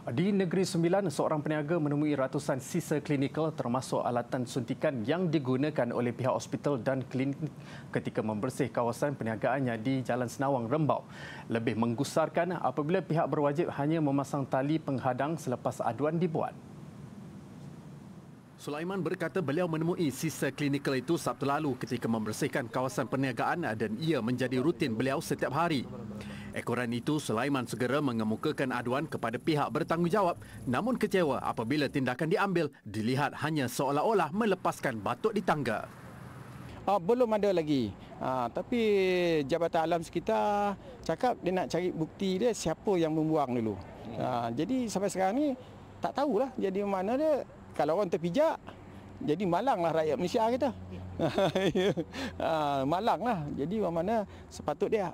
Di Negeri Sembilan, seorang peniaga menemui ratusan sisa klinikal termasuk alatan suntikan yang digunakan oleh pihak hospital dan klinik ketika membersih kawasan peniagaannya di Jalan Senawang, Rembau. Lebih menggusarkan apabila pihak berwajib hanya memasang tali penghadang selepas aduan dibuat. Sulaiman berkata beliau menemui sisa klinikal itu Sabtu lalu ketika membersihkan kawasan perniagaan dan ia menjadi rutin beliau setiap hari. Ekoran itu Sulaiman segera mengemukakan aduan kepada pihak bertanggungjawab namun kecewa apabila tindakan diambil dilihat hanya seolah-olah melepaskan batuk di tangga. Uh, belum ada lagi. Uh, tapi Jabatan Alam Sekitar cakap dia nak cari bukti dia siapa yang membuang dulu. Hmm. jadi sampai sekarang ni tak tahulah jadi mana dia kalau orang terpijak jadi malanglah rakyat Malaysia kita. Ah malanglah. Jadi mana sepatut dia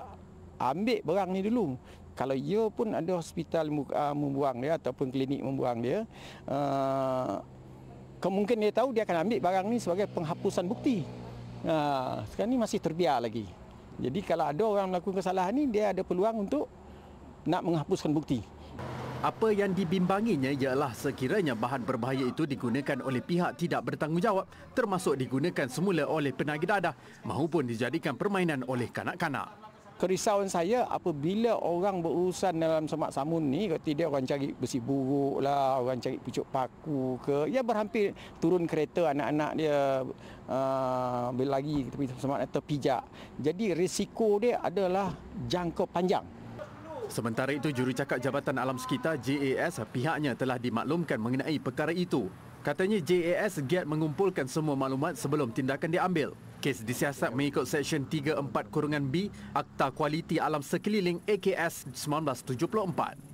ambil barang ni dulu kalau ia ya pun ada hospital ah, membuang dia ataupun klinik membuang dia ah, kemungkinan dia tahu dia akan ambil barang ni sebagai penghapusan bukti ah, sekarang ni masih terbiar lagi jadi kalau ada orang melakukan kesalahan ni dia ada peluang untuk nak menghapuskan bukti apa yang dibimbanginya ialah sekiranya bahan berbahaya itu digunakan oleh pihak tidak bertanggungjawab termasuk digunakan semula oleh penagih dadah maupun dijadikan permainan oleh kanak-kanak kerisauan saya apabila orang berurusan dalam semak samun ni kata dia orang cari besi buruk lah orang cari pucuk paku ke ya berhampir turun kereta anak-anak dia uh, lagi tepi semak pijak. jadi risiko dia adalah jangka panjang Sementara itu, jurucakap Jabatan Alam Sekitar JAS pihaknya telah dimaklumkan mengenai perkara itu. Katanya JAS giat mengumpulkan semua maklumat sebelum tindakan diambil kes disiasat mengikut Seksyen 34 Kurungan B Akta Kualiti Alam Sekeliling AKS 1974.